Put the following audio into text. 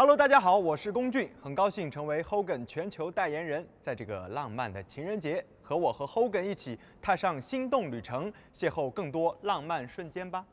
Hello，大家好，我是龚俊，很高兴成为 Hogan 全球代言人。在这个浪漫的情人节，和我和 Hogan 一起踏上心动旅程，邂逅更多浪漫瞬间吧。